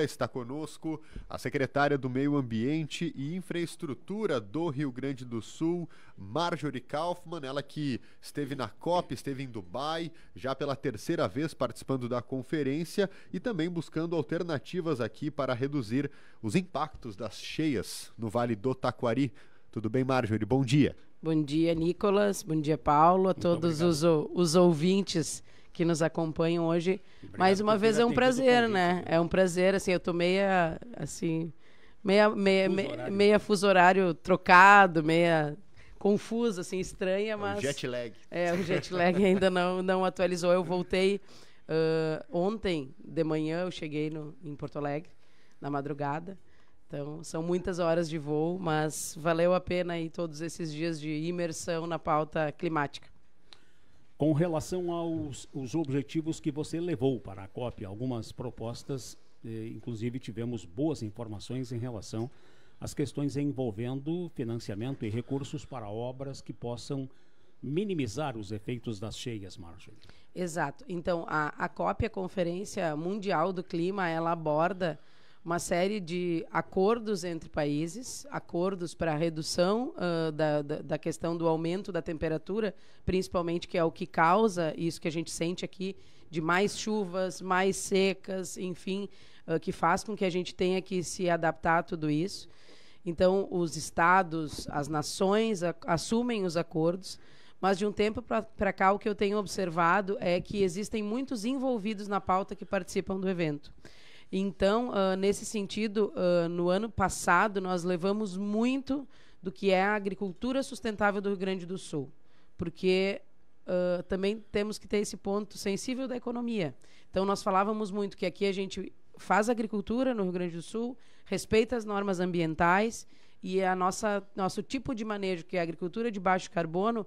Está conosco a secretária do Meio Ambiente e Infraestrutura do Rio Grande do Sul, Marjorie Kaufmann, ela que esteve na COP, esteve em Dubai, já pela terceira vez participando da conferência e também buscando alternativas aqui para reduzir os impactos das cheias no Vale do Taquari. Tudo bem, Marjorie? Bom dia. Bom dia, Nicolas. Bom dia, Paulo, a todos os, os ouvintes que nos acompanham hoje. Obrigado, Mais uma vez é um prazer, né? É um prazer, assim, eu tô meia, assim, meia, meia, fuso meia, meia fuso horário trocado, meia confusa, assim, estranha, é mas... É um jet lag. É, o jet lag ainda não, não atualizou. Eu voltei uh, ontem de manhã, eu cheguei no, em Porto Alegre, na madrugada. Então, são muitas horas de voo, mas valeu a pena aí todos esses dias de imersão na pauta climática. Com relação aos os objetivos que você levou para a COP, algumas propostas, eh, inclusive tivemos boas informações em relação às questões envolvendo financiamento e recursos para obras que possam minimizar os efeitos das cheias, Marjorie. Exato. Então, a, a COP, a Conferência Mundial do Clima, ela aborda uma série de acordos entre países, acordos para redução uh, da, da, da, questão do aumento da temperatura, principalmente que é o que causa isso que a gente sente aqui de mais chuvas, mais secas, enfim, uh, que faz com que a gente tenha que se adaptar a tudo isso. Então, os estados, as nações a, assumem os acordos, mas de um tempo para cá o que eu tenho observado é que existem muitos envolvidos na pauta que participam do evento. Então, uh, nesse sentido, uh, no ano passado, nós levamos muito do que é a agricultura sustentável do Rio Grande do Sul, porque uh, também temos que ter esse ponto sensível da economia. Então, nós falávamos muito que aqui a gente faz agricultura no Rio Grande do Sul, respeita as normas ambientais e a nossa nosso tipo de manejo que é a agricultura de baixo carbono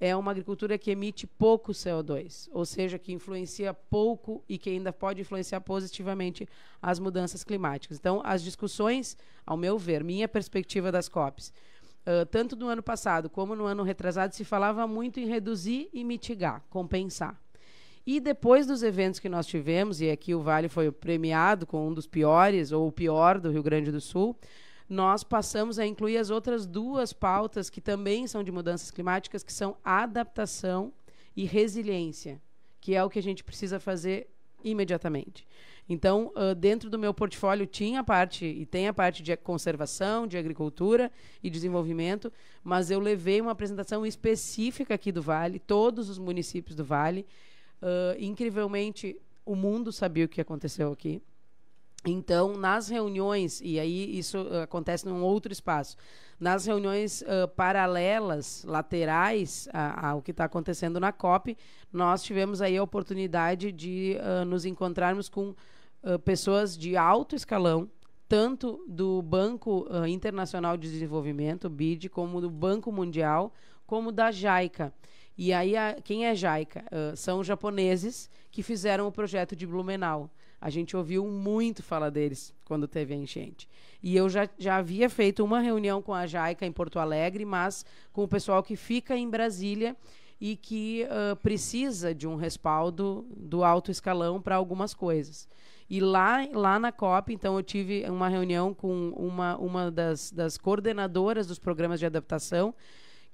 é uma agricultura que emite pouco CO2, ou seja, que influencia pouco e que ainda pode influenciar positivamente as mudanças climáticas. Então, as discussões, ao meu ver, minha perspectiva das COPs, uh, tanto no ano passado como no ano retrasado, se falava muito em reduzir e mitigar, compensar. E depois dos eventos que nós tivemos, e aqui o Vale foi premiado com um dos piores, ou o pior do Rio Grande do Sul, nós passamos a incluir as outras duas pautas que também são de mudanças climáticas, que são adaptação e resiliência, que é o que a gente precisa fazer imediatamente. Então, uh, dentro do meu portfólio tinha a parte e tem a parte de conservação, de agricultura e desenvolvimento, mas eu levei uma apresentação específica aqui do Vale, todos os municípios do Vale. Uh, incrivelmente, o mundo sabia o que aconteceu aqui. Então, nas reuniões, e aí isso eh, acontece num outro espaço, nas reuniões uh, paralelas, laterais ao que está acontecendo na COP, nós tivemos aí a oportunidade de uh, nos encontrarmos com uh, pessoas de alto escalão, tanto do Banco Internacional de Desenvolvimento, BID, como do Banco Mundial, como da Jaica E aí, a, quem é Jaica são japoneses que fizeram o projeto de Blumenau. A gente ouviu muito falar deles quando teve a enchente. E eu já, já havia feito uma reunião com a Jaica em Porto Alegre, mas com o pessoal que fica em Brasília e que uh, precisa de um respaldo do alto escalão para algumas coisas. E lá, lá na COP, então, eu tive uma reunião com uma, uma das, das coordenadoras dos programas de adaptação,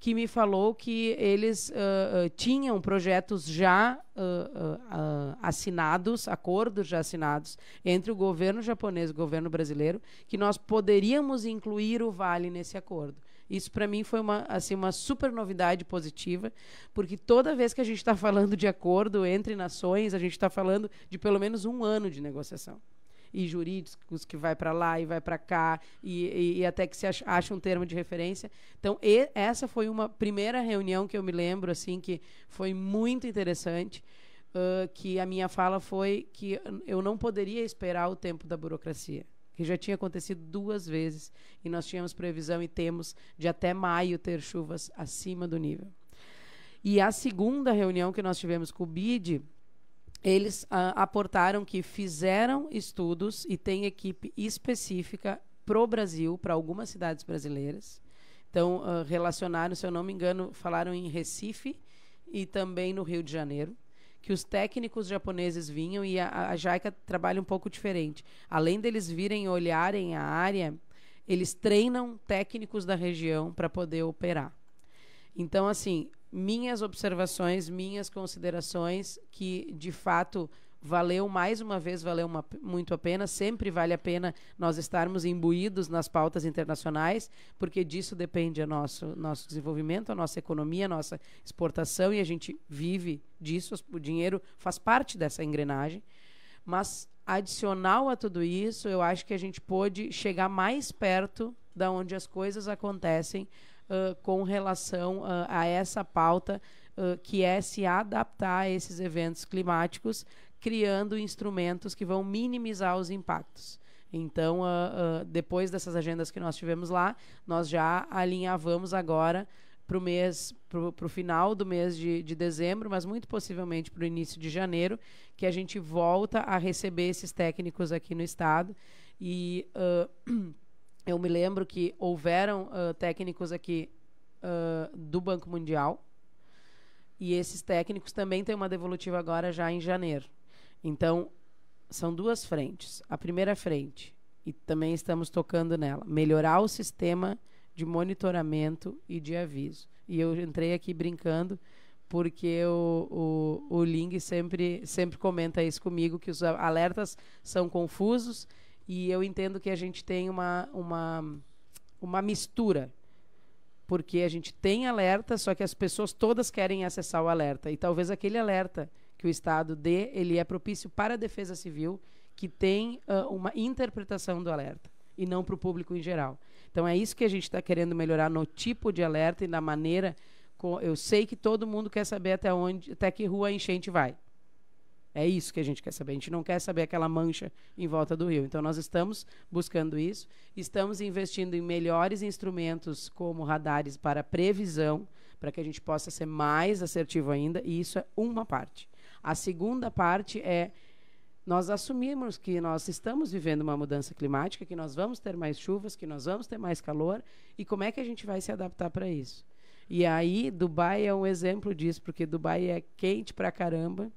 que me falou que eles uh, uh, tinham projetos já uh, assinados, acordos já assinados entre o governo japonês e o governo brasileiro, que nós poderíamos incluir o Vale nesse acordo. Isso para mim foi uma, assim, uma super novidade positiva, porque toda vez que a gente está falando de acordo entre nações, a gente está falando de pelo menos um ano de negociação e jurídicos que vai para lá e vai para cá e, e, e, até que se acha, um termo de referência. Então, e, essa foi uma primeira reunião que eu me lembro, assim, que foi muito interessante. Uh, que a minha fala foi que eu não poderia esperar o tempo da burocracia que já tinha acontecido duas vezes e nós tínhamos previsão e temos de até maio ter chuvas acima do nível. E a segunda reunião que nós tivemos com o BID, eles a, ah, aportaram que fizeram estudos e tem equipe específica para o Brasil, para algumas cidades brasileiras. Então, uh, relacionaram, se eu não me engano, falaram em Recife e também no Rio de Janeiro, que os técnicos japoneses vinham e a, a Jaica trabalha um pouco diferente. Além deles virem e olharem a área, eles treinam técnicos da região para poder operar. Então, assim, minhas observações, minhas considerações, que de fato valeu mais uma vez, valeu uma, muito a pena. Sempre vale a pena nós estarmos imbuídos nas pautas internacionais, porque disso depende o nosso, nosso desenvolvimento, a nossa economia, a nossa exportação, e a gente vive disso. O dinheiro faz parte dessa engrenagem. Mas, adicional a tudo isso, eu acho que a gente pôde chegar mais perto da onde as coisas acontecem com relação uh, a essa pauta, uh, que é se adaptar a esses eventos climáticos, criando instrumentos que vão minimizar os impactos. Então, depois dessas agendas que nós tivemos lá, nós já alinhavamos agora para o mês, para o final do mês de, de dezembro, mas muito possivelmente para o início de janeiro, que a gente volta a receber esses técnicos aqui no estado e uh, eu me lembro que houveram uh, técnicos aqui uh, do Banco Mundial e esses técnicos também têm uma devolutiva agora já em janeiro. Então, são duas frentes. A primeira frente, e também estamos tocando nela, melhorar o sistema de monitoramento e de aviso. E eu entrei aqui brincando porque o, o, o Ling sempre, sempre comenta isso comigo, que os alertas são confusos e eu entendo que a gente tem uma, uma, uma mistura. Porque a gente tem alerta, só que as pessoas todas querem acessar o alerta. E talvez aquele alerta que o Estado dê, ele é propício para a defesa civil, que tem uh, uma interpretação do alerta, e não para o público em geral. Então é isso que a gente está querendo melhorar no tipo de alerta e na maneira. Eu sei que todo mundo quer saber até onde, até que rua a enchente vai. É isso que a gente quer saber. A gente não quer saber aquela mancha em volta do rio. Então, nós estamos buscando isso. Estamos investindo em melhores instrumentos, como radares para previsão, para que a gente possa ser mais assertivo ainda. E isso é uma parte. A segunda parte é nós assumimos que nós estamos vivendo uma mudança climática, que nós vamos ter mais chuvas, que nós vamos ter mais calor. E como é que a gente vai se adaptar para isso? E aí, Dubai é um exemplo disso, porque Dubai é quente para caramba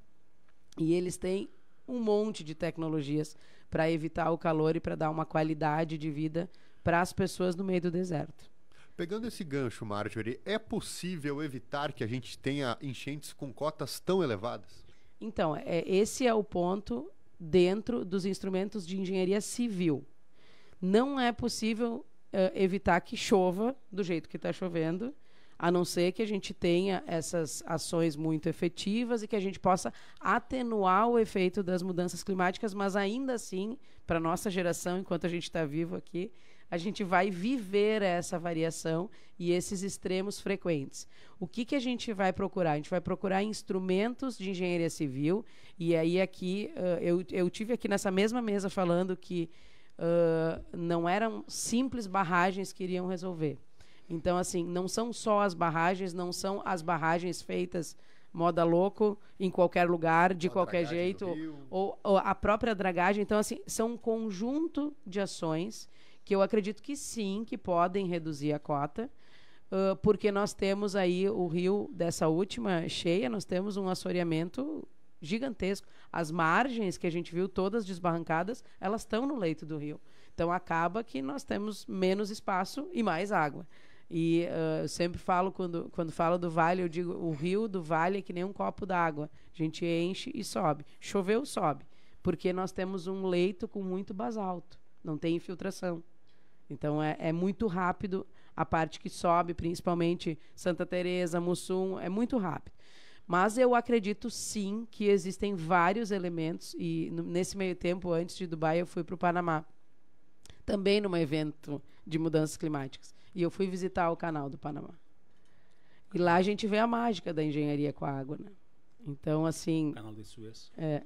e eles têm um monte de tecnologias para evitar o calor e para dar uma qualidade de vida para as pessoas no meio do deserto. Pegando esse gancho, Marjorie, é possível evitar que a gente tenha enchentes com cotas tão elevadas? Então, é, esse é o ponto dentro dos instrumentos de engenharia civil. Não é possível uh, evitar que chova do jeito que está chovendo a não ser que a gente tenha essas ações muito efetivas e que a gente possa atenuar o efeito das mudanças climáticas, mas ainda assim, para nossa geração, enquanto a gente está vivo aqui, a gente vai viver essa variação e esses extremos frequentes. O que, que a gente vai procurar? A gente vai procurar instrumentos de engenharia civil, e aí aqui, uh, eu, eu tive aqui nessa mesma mesa falando que uh, não eram simples barragens que iriam resolver então, assim, não são só as barragens, não são as barragens feitas moda louco em qualquer lugar, de a qualquer jeito, ou, ou, a própria dragagem. Então, assim, são um conjunto de ações que eu acredito que sim, que podem reduzir a cota, uh, porque nós temos aí o rio dessa última cheia, nós temos um assoreamento gigantesco. As margens que a gente viu todas desbarrancadas, elas estão no leito do rio. Então acaba que nós temos menos espaço e mais água. E uh, eu sempre falo, quando, quando falo do vale, eu digo: o rio do vale é que nem um copo d'água. A gente enche e sobe. Choveu, sobe. Porque nós temos um leito com muito basalto, não tem infiltração. Então é, é muito rápido a parte que sobe, principalmente Santa Teresa, Mussum, é muito rápido. Mas eu acredito sim que existem vários elementos e nesse meio tempo antes de Dubai eu fui para o Panamá também num evento de mudanças climáticas. E eu fui visitar o canal do Panamá. E lá a gente vê a mágica da engenharia com a água, né? Então, assim. O canal de Suez? É.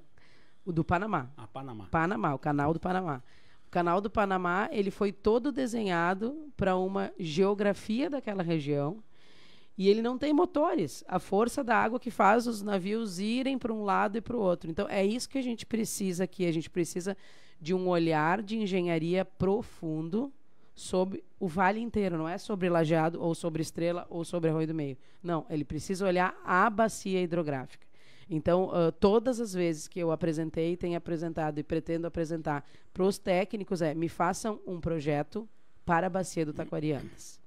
O do Panamá. A ah, Panamá. Panamá, o canal do Panamá. O canal do Panamá, ele foi todo desenhado para uma geografia daquela região. E ele não tem motores. A força da água que faz os navios irem para um lado e para o outro. Então, é isso que a gente precisa aqui. A gente precisa de um olhar de engenharia profundo sobre o vale inteiro, não é sobre Lajeado ou sobre Estrela ou sobre Arroio do Meio. Não, ele precisa olhar a bacia hidrográfica. Então, uh, todas as vezes que eu apresentei, tenho apresentado e pretendo apresentar para os técnicos é me façam um projeto para a bacia do Taquariandas.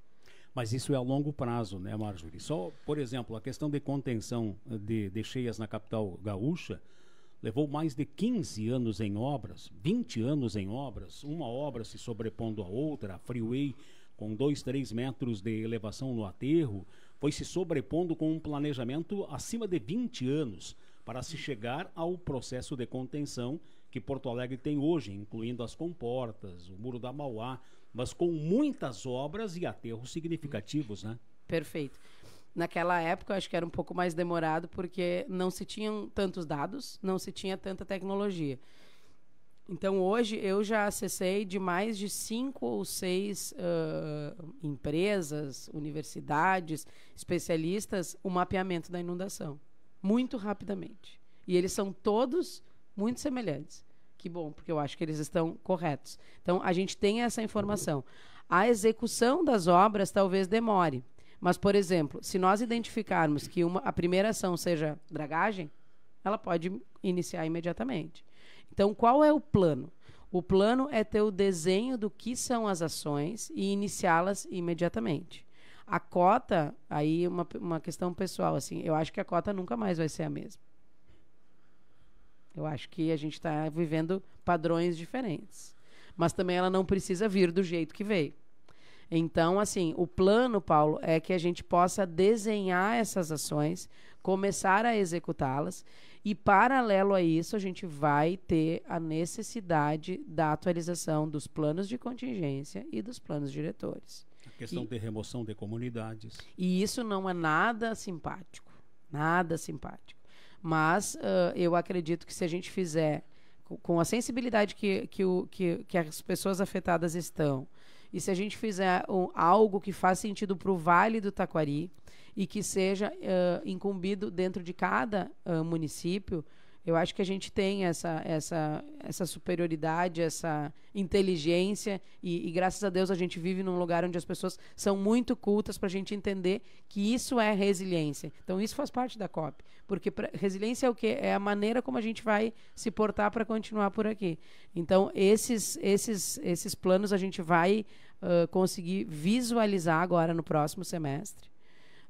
Mas isso é a longo prazo, né, Marjorie? Só, por exemplo, a questão de contenção de, de cheias na capital gaúcha, levou mais de 15 anos em obras, 20 anos em obras, uma obra se sobrepondo à outra, a freeway com 2, 3 metros de elevação no aterro, foi se sobrepondo com um planejamento acima de 20 anos para se chegar ao processo de contenção que Porto Alegre tem hoje, incluindo as comportas, o Muro da Mauá, mas com muitas obras e aterros significativos, né? Perfeito. Naquela época, eu acho que era um pouco mais demorado, porque não se tinham tantos dados, não se tinha tanta tecnologia. Então, hoje, eu já acessei de mais de cinco ou seis uh, empresas, universidades, especialistas, o mapeamento da inundação, muito rapidamente. E eles são todos muito semelhantes. Que bom, porque eu acho que eles estão corretos. Então, a gente tem essa informação. A execução das obras talvez demore. Mas, por exemplo, se nós identificarmos que uma, a primeira ação seja dragagem, ela pode iniciar imediatamente. Então, qual é o plano? O plano é ter o desenho do que são as ações e iniciá-las imediatamente. A cota, aí uma, uma questão pessoal, assim, eu acho que a cota nunca mais vai ser a mesma. Eu acho que a gente está vivendo padrões diferentes. Mas também ela não precisa vir do jeito que veio. Então, assim, o plano, Paulo, é que a gente possa desenhar essas ações, começar a executá-las e, paralelo a isso, a gente vai ter a necessidade da atualização dos planos de contingência e dos planos diretores. A questão e, de remoção de comunidades. E isso não é nada simpático. Nada simpático. Mas uh, eu acredito que se a gente fizer com a sensibilidade que, que, o, que, que as pessoas afetadas estão, e se a gente fizer um, algo que faz sentido para o Vale do Taquari e que seja uh, incumbido dentro de cada uh, município, eu acho que a gente tem essa, essa, essa superioridade, essa inteligência, e, e graças a Deus a gente vive num lugar onde as pessoas são muito cultas para a gente entender que isso é resiliência. Então, isso faz parte da COP. Porque pra, resiliência é o quê? É a maneira como a gente vai se portar para continuar por aqui. Então, esses, esses, esses planos a gente vai uh, conseguir visualizar agora no próximo semestre.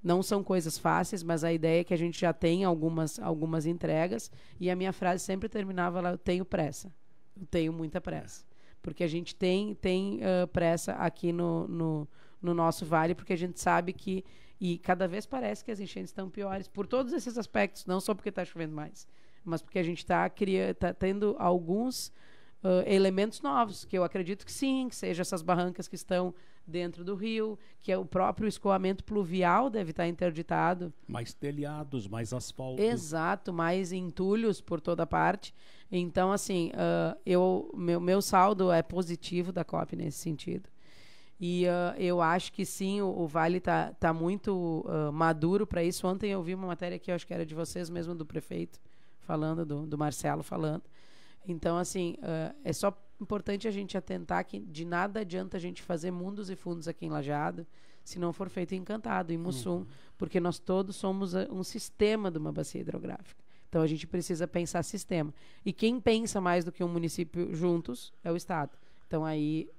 Não são coisas fáceis, mas a ideia é que a gente já tem algumas, algumas entregas. E a minha frase sempre terminava lá: eu tenho pressa. Eu tenho muita pressa. Porque a gente tem, tem uh, pressa aqui no, no, no nosso vale, porque a gente sabe que. E cada vez parece que as enchentes estão piores, por todos esses aspectos, não só porque está chovendo mais, mas porque a gente está tá tendo alguns uh, elementos novos, que eu acredito que sim, que sejam essas barrancas que estão dentro do rio, que é o próprio escoamento pluvial deve estar interditado. Mais telhados, mais asfalto. Exato, mais entulhos por toda parte. Então, assim, uh, eu, meu, meu saldo é positivo da COP nesse sentido. E uh, eu acho que sim, o, o Vale está tá muito uh, maduro para isso. Ontem eu vi uma matéria que eu acho que era de vocês mesmo, do prefeito, falando, do, do Marcelo falando. Então, assim, é só Importante a gente atentar que de nada adianta a gente fazer mundos e fundos aqui em Lajeado se não for feito encantado, em Mussum, uhum. porque nós todos somos eh, um sistema de uma bacia hidrográfica. Então a gente precisa pensar sistema. E quem pensa mais do que um município juntos é o Estado. Então aí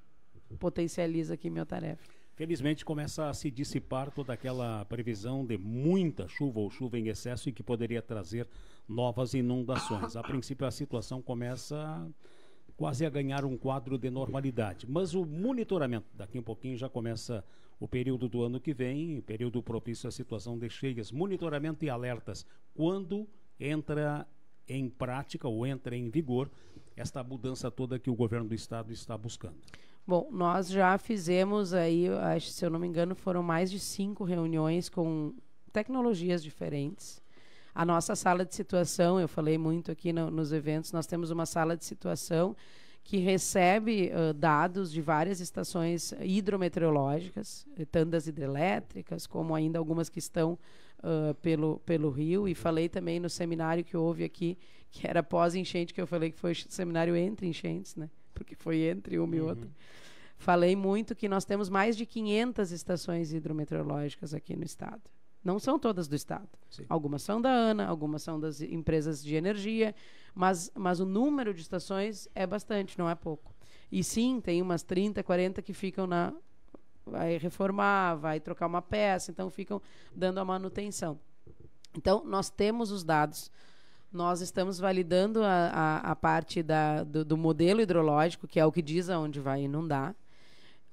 potencializa aqui minha tarefa. Felizmente começa a se dissipar toda aquela previsão de muita chuva ou chuva em excesso e que poderia trazer novas inundações. A princípio a situação começa quase a ganhar um quadro de normalidade. Mas o monitoramento, daqui a um pouquinho já começa o período do ano que vem, período propício à situação de cheias, monitoramento e alertas. Quando entra em prática ou entra em vigor esta mudança toda que o governo do estado está buscando? Bom, nós já fizemos aí, acho, se eu não me engano, foram mais de cinco reuniões com tecnologias diferentes a nossa sala de situação, eu falei muito aqui no, nos eventos, nós temos uma sala de situação que recebe uh, dados de várias estações hidrometeorológicas, tanto das hidrelétricas, como ainda algumas que estão uh, pelo, pelo rio. E falei também no seminário que houve aqui, que era pós-enchente, que eu falei que foi seminário entre enchentes, né? porque foi entre uma uhum. e outra. Falei muito que nós temos mais de 500 estações hidrometeorológicas aqui no estado. Não são todas do Estado. Sim. Algumas são da ANA, algumas são das empresas de energia, mas, mas o número de estações é bastante, não é pouco. E sim, tem umas 30, 40 que ficam na. Vai reformar, vai trocar uma peça, então ficam dando a manutenção. Então, nós temos os dados, nós estamos validando a, a, a parte da, do, do modelo hidrológico, que é o que diz aonde vai inundar.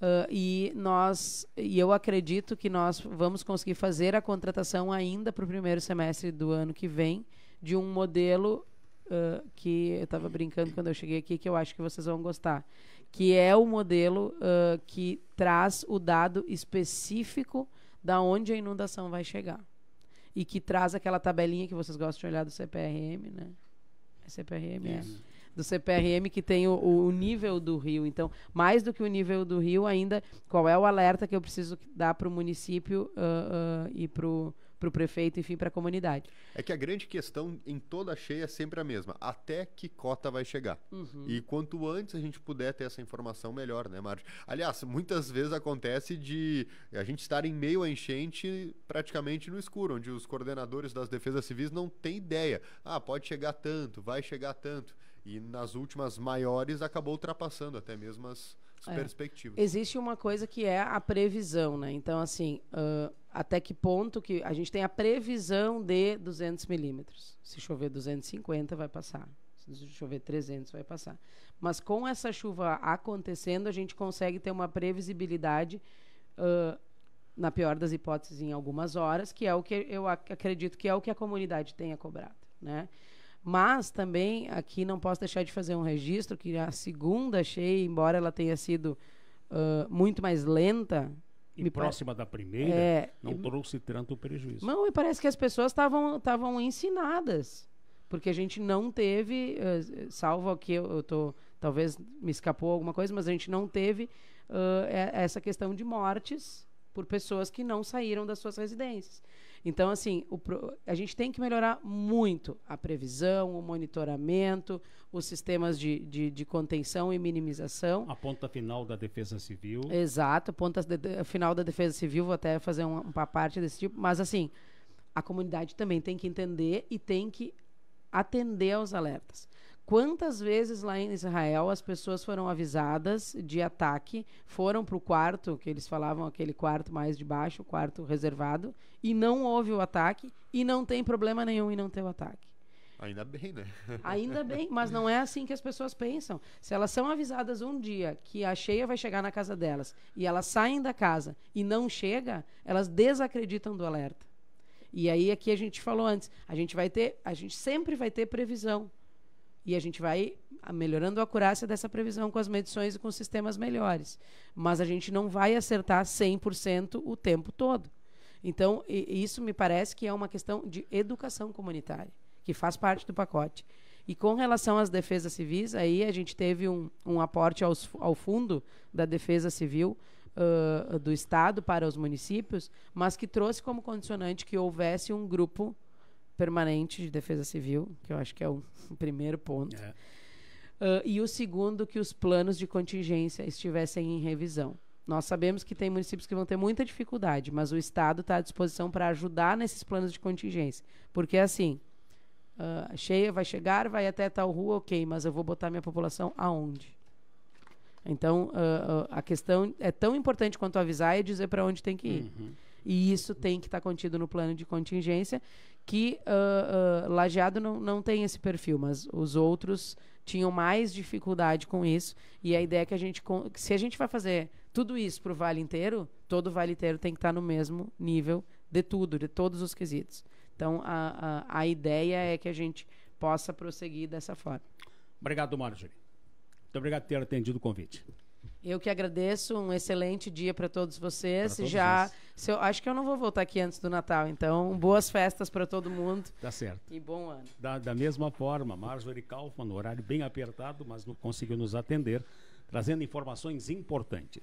Uh, e nós e eu acredito que nós vamos conseguir fazer a contratação ainda para o primeiro semestre do ano que vem de um modelo uh, que eu estava brincando quando eu cheguei aqui que eu acho que vocês vão gostar que é o modelo uh, que traz o dado específico da onde a inundação vai chegar e que traz aquela tabelinha que vocês gostam de olhar do CPRM né é CPRM é Isso. É do CPRM que tem o, o, nível do rio. Então, mais do que o nível do rio, ainda qual é o alerta que eu preciso dar para o município uh, uh, e para o para o prefeito, enfim, para a comunidade. É que a grande questão em toda a cheia é sempre a mesma: até que cota vai chegar. Uhum. E quanto antes a gente puder ter essa informação, melhor, né, Marge? Aliás, muitas vezes acontece de a gente estar em meio à enchente praticamente no escuro, onde os coordenadores das defesas civis não têm ideia. Ah, pode chegar tanto, vai chegar tanto. E nas últimas maiores acabou ultrapassando até mesmo as, as é. perspectivas. Existe uma coisa que é a previsão, né? Então, assim, uh, até que ponto que a gente tem a previsão de 200 milímetros. Se chover 250, vai passar. Se chover 300, vai passar. Mas com essa chuva acontecendo, a gente consegue ter uma previsibilidade, uh, na pior das hipóteses, em algumas horas, que é o que eu ac acredito que é o que a comunidade tenha cobrado, né? Mas também aqui não posso deixar de fazer um registro que a segunda cheia embora ela tenha sido uh, muito mais lenta. E próxima da primeira, é, não trouxe tanto prejuízo. Não, e parece que as pessoas estavam ensinadas. Porque a gente não teve, uh, salvo que eu, eu tô, talvez me escapou alguma coisa, mas a gente não teve uh, essa questão de mortes por pessoas que não saíram das suas residências. Então, assim, o, a gente tem que melhorar muito a previsão, o monitoramento, os sistemas de, de, de contenção e minimização. A ponta final da defesa civil. Exato, a ponta de, final da defesa civil, vou até fazer uma parte desse tipo, mas assim, a comunidade também tem que entender e tem que atender aos alertas. Quantas vezes lá em Israel as pessoas foram avisadas de ataque, foram para o quarto, que eles falavam aquele quarto mais de baixo, o quarto reservado, e não houve o ataque, e não tem problema nenhum em não ter o ataque. Ainda bem, né? Ainda bem, mas não é assim que as pessoas pensam. Se elas são avisadas um dia que a cheia vai chegar na casa delas e elas saem da casa e não chega, elas desacreditam do alerta. E aí aqui a gente falou antes, a gente vai ter, a gente sempre vai ter previsão. E a gente vai ah, melhorando a acurácia dessa previsão com as medições e com sistemas melhores. Mas a gente não vai acertar 100% o tempo todo. Então, isso me parece que é uma questão de educação comunitária, que faz parte do pacote. E com relação às defesas civis, aí a gente teve um, um aporte aos, ao fundo da defesa civil uh, do Estado para os municípios, mas que trouxe como condicionante que houvesse um grupo permanente de defesa civil, que eu acho que é o, primeiro ponto. É. Uh, e o segundo, que os planos de contingência estivessem em revisão. Nós sabemos que tem municípios que vão ter muita dificuldade, mas o Estado está à disposição para ajudar nesses planos de contingência. Porque, é assim, uh, cheia vai chegar, vai até tal rua, ok, mas eu vou botar minha população aonde? Então, uh, a questão é tão importante quanto avisar e dizer para onde tem que ir. Uhum. E isso tem que estar tá contido no plano de contingência que uh, uh, Lajeado não, não tem esse perfil, mas os outros tinham mais dificuldade com isso. E a ideia é que a gente, se a gente vai fazer tudo isso para o vale inteiro, todo vale inteiro tem que estar tá no mesmo nível de tudo, de todos os quesitos. Então, a, a, a ideia é que a gente possa prosseguir dessa forma. Obrigado, Marjorie. Muito obrigado por ter atendido o convite. Eu que agradeço, um excelente dia para todos vocês. Pra todos Já, eu, acho que eu não vou voltar aqui antes do Natal, então boas festas para todo mundo. Tá certo. E bom ano. Da, da mesma forma, Marjorie Kaufmann, horário bem apertado, mas não conseguiu nos atender, trazendo informações importantes.